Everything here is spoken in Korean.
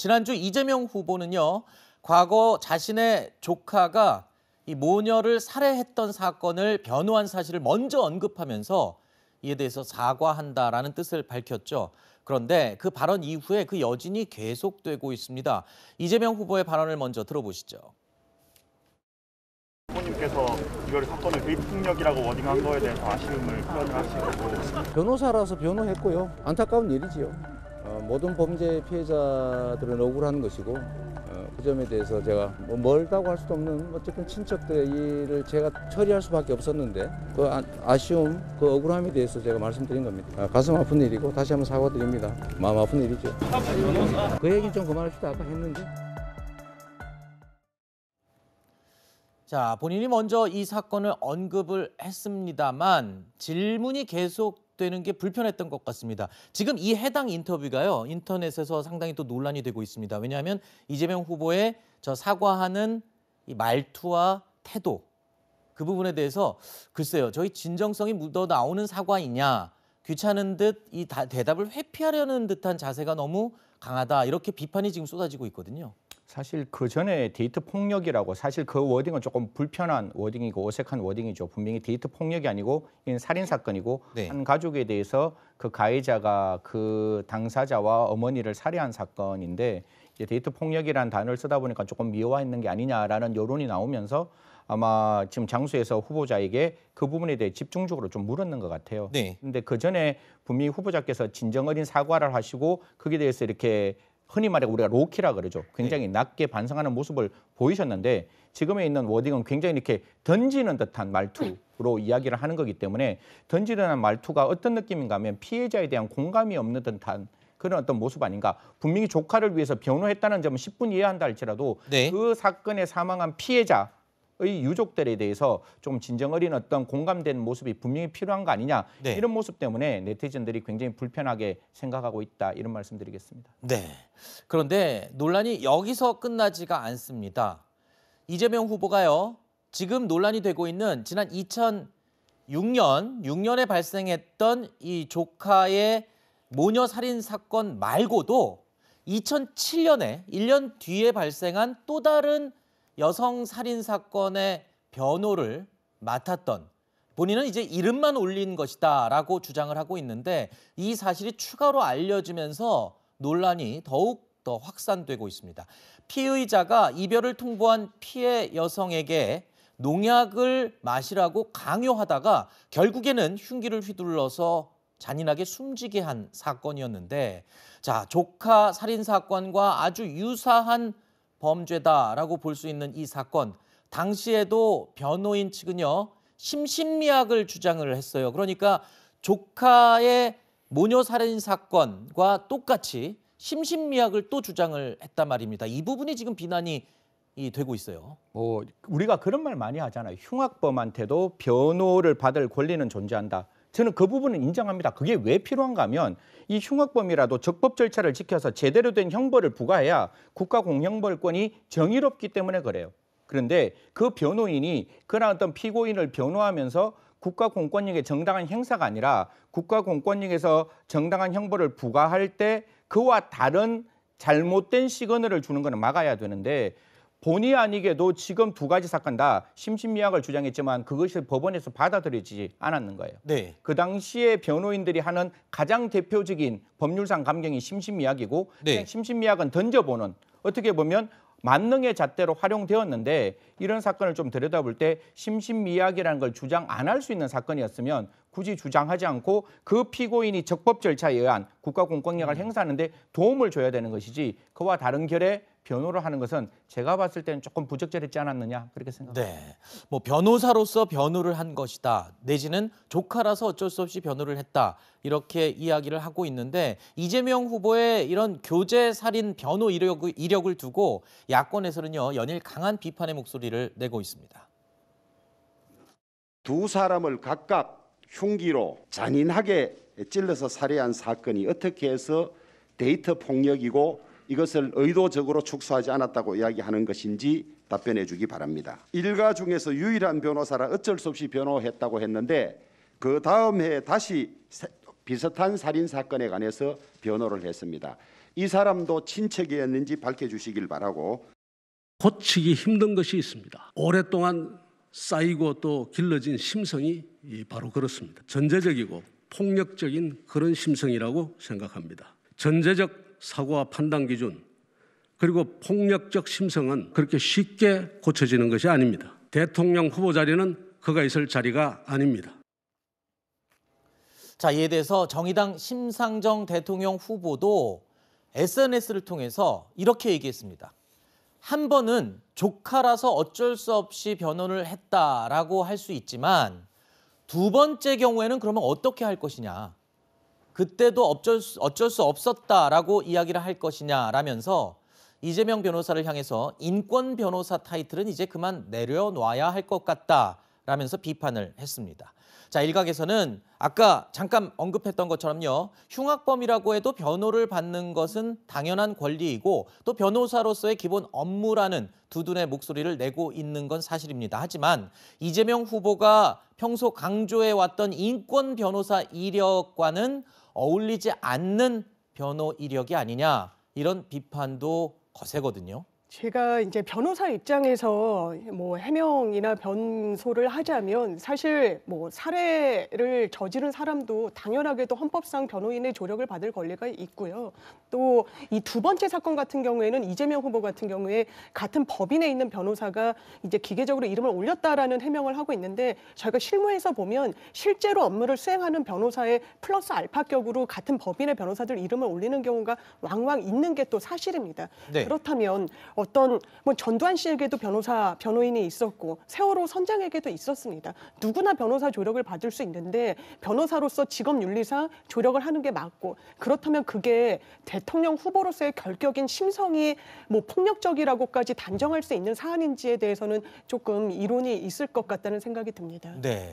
지난주 이재명 후보는요. 과거 자신의 조카가 이 모녀를 살해했던 사건을 변호한 사실을 먼저 언급하면서 이에 대해서 사과한다라는 뜻을 밝혔죠. 그런데 그 발언 이후에 그 여진이 계속되고 있습니다. 이재명 후보의 발언을 먼저 들어보시죠. 후보님께서 이걸 사건을 대폭력이라고 그 워딩한 거에 대해서 아쉬움을 표현하시고 변호사라서 변호했고요. 안타까운 일이지요. 어, 모든 범죄 피해자들은 억울한 것이고 어, 그 점에 대해서 제가 뭐 멀다고 할 수도 없는 어쨌든 친척들의 일을 제가 처리할 수밖에 없었는데 그 아, 아쉬움, 그 억울함에 대해서 제가 말씀드린 겁니다. 아, 가슴 아픈 일이고 다시 한번 사과드립니다. 마음 아픈 일이죠. 그 얘기 좀 그만합시다. 아까 했는지. 자, 본인이 먼저 이 사건을 언급을 했습니다만 질문이 계속 지속되는 게 불편했던 것 같습니다. 지금 이 해당 인터뷰가요 인터넷에서 상당히 또 논란이 되고 있습니다. 왜냐하면 이재명 후보의 저 사과하는 이 말투와 태도 그 부분에 대해서 글쎄요 저희 진정성이 묻어 나오는 사과이냐 귀찮은 듯 이 대답을 회피하려는 듯한 자세가 너무 강하다 이렇게 비판이 지금 쏟아지고 있거든요. 사실 그 전에 데이트 폭력이라고 사실 그 워딩은 조금 불편한 워딩이고 어색한 워딩이죠. 분명히 데이트 폭력이 아니고 이건 살인 사건이고 네. 한 가족에 대해서 그 가해자가 그 당사자와 어머니를 살해한 사건인데 이제 데이트 폭력이라는 단어를 쓰다 보니까 조금 미워했는게 아니냐라는 여론이 나오면서 아마 지금 장수에서 후보자에게 그 부분에 대해 집중적으로 좀 물었는 것 같아요. 네. 근데 그 전에 분명히 후보자께서 진정 어린 사과를 하시고 거기에 대해서 이렇게 흔히 말해 우리가 로키라 그러죠. 네. 굉장히 네. 낮게 반성하는 모습을 보이셨는데 지금에 있는 워딩은 굉장히 이렇게 던지는 듯한 말투로 이야기를 하는 거기 때문에 던지려는 말투가 어떤 느낌인가 하면 피해자에 대한 공감이 없는 듯한 그런 어떤 모습 아닌가. 분명히 조카를 위해서 변호했다는 점은 10분 이해한다 할지라도 네. 그 사건에 사망한 피해자 의 유족들에 대해서 좀 진정 어린 어떤 공감된 모습이 분명히 필요한 거 아니냐 네. 이런 모습 때문에 네티즌들이 굉장히 불편하게 생각하고 있다 이런 말씀드리겠습니다. 네. 그런데 논란이 여기서 끝나지가 않습니다. 이재명 후보가요. 지금 논란이 되고 있는 지난 2006년 6년에 발생했던 이 조카의 모녀 살인 사건 말고도 2007년에 1년 뒤에 발생한 또 다른 여성 살인 사건의 변호를 맡았던 본인은 이제 이름만 올린 것이다라고 주장을 하고 있는데 이 사실이 추가로 알려지면서 논란이 더욱 더 확산되고 있습니다. 피의자가 이별을 통보한 피해 여성에게 농약을 마시라고 강요하다가 결국에는 흉기를 휘둘러서 잔인하게 숨지게 한 사건이었는데 자, 조카 살인 사건과 아주 유사한 범죄다라고 볼 수 있는 이 사건 당시에도 변호인 측은요 심신미약을 주장을 했어요. 그러니까 조카의 모녀 살인 사건과 똑같이 심신미약을 또 주장을 했단 말입니다. 이 부분이 지금 비난이 이 되고 있어요. 뭐 우리가 그런 말 많이 하잖아요. 흉악범한테도 변호를 받을 권리는 존재한다. 저는 그 부분은 인정합니다. 그게 왜 필요한가 하면 이 흉악범이라도 적법 절차를 지켜서 제대로 된 형벌을 부과해야 국가 공형벌권이 정의롭기 때문에 그래요. 그런데 그 변호인이 그런 어떤 피고인을 변호하면서 국가 공권력의 정당한 행사가 아니라 국가 공권력에서 정당한 형벌을 부과할 때 그와 다른 잘못된 시그널을 주는 것은 막아야 되는데 본의 아니게도 지금 두 가지 사건 다 심신미약을 주장했지만 그것이 법원에서 받아들이지 않았는 거예요. 네. 그 당시에 변호인들이 하는 가장 대표적인 법률상 감경이 심신미약이고 네. 심신미약은 던져보는 어떻게 보면 만능의 잣대로 활용되었는데 이런 사건을 좀 들여다볼 때 심신미약이라는 걸 주장 안 할 수 있는 사건이었으면 굳이 주장하지 않고 그 피고인이 적법 절차에 의한 국가공권력을 음. 행사하는데 도움을 줘야 되는 것이지 그와 다른 결의 변호를 하는 것은 제가 봤을 때는 조금 부적절했지 않았느냐 그렇게 생각합니다. 네, 뭐 변호사로서 변호를 한 것이다 내지는 조카라서 어쩔 수 없이 변호를 했다 이렇게 이야기를 하고 있는데 이재명 후보의 이런 교제 살인 변호 이력을, 이력을 두고 야권에서는요 연일 강한 비판의 목소리를 내고 있습니다. 두 사람을 각각 흉기로 잔인하게 찔러서 살해한 사건이 어떻게 해서 데이터 폭력이고 이것을 의도적으로 축소하지 않았다고 이야기하는 것인지 답변해 주기 바랍니다. 일가 중에서 유일한 변호사라 어쩔 수 없이 변호했다고 했는데 그 다음 해에 다시 비슷한 살인 사건에 관해서 변호를 했습니다. 이 사람도 친척이었는지 밝혀주시길 바라고 고치기 힘든 것이 있습니다. 오랫동안 쌓이고 또 길러진 심성이 바로 그렇습니다. 전제적이고 폭력적인 그런 심성이라고 생각합니다. 전제적 사고와 판단 기준 그리고 폭력적 심성은 그렇게 쉽게 고쳐지는 것이 아닙니다. 대통령 후보 자리는 그가 있을 자리가 아닙니다. 자, 이에 대해서 정의당 심상정 대통령 후보도 SNS를 통해서 이렇게 얘기했습니다. 한 번은 조카라서 어쩔 수 없이 변호를 했다라고 할 수 있지만 두 번째 경우에는 그러면 어떻게 할 것이냐. 그때도 어쩔 수, 어쩔 수 없었다라고 이야기를 할 것이냐라면서 이재명 변호사를 향해서 인권 변호사 타이틀은 이제 그만 내려놔야 할 것 같다라면서 비판을 했습니다. 자, 일각에서는 아까 잠깐 언급했던 것처럼요. 흉악범이라고 해도 변호를 받는 것은 당연한 권리이고 또 변호사로서의 기본 업무라는 두둔의 목소리를 내고 있는 건 사실입니다. 하지만 이재명 후보가 평소 강조해왔던 인권 변호사 이력과는 어울리지 않는 변호 이력이 아니냐 이런 비판도 거세거든요. 제가 이제 변호사 입장에서 뭐 해명이나 변소를 하자면 사실 뭐 살해를 저지른 사람도 당연하게도 헌법상 변호인의 조력을 받을 권리가 있고요. 또 이 두 번째 사건 같은 경우에는 이재명 후보 같은 경우에 같은 법인에 있는 변호사가 이제 기계적으로 이름을 올렸다라는 해명을 하고 있는데 저희가 실무에서 보면 실제로 업무를 수행하는 변호사의 플러스 알파격으로 같은 법인의 변호사들 이름을 올리는 경우가 왕왕 있는 게 또 사실입니다. 네. 그렇다면 어떤 뭐 전두환 씨에게도 변호사 변호인이 있었고 세월호 선장에게도 있었습니다. 누구나 변호사 조력을 받을 수 있는데 변호사로서 직업 윤리상 조력을 하는 게 맞고 그렇다면 그게 대통령 후보로서의 결격인 심성이 뭐 폭력적이라고까지 단정할 수 있는 사안인지에 대해서는 조금 이론이 있을 것 같다는 생각이 듭니다. 네.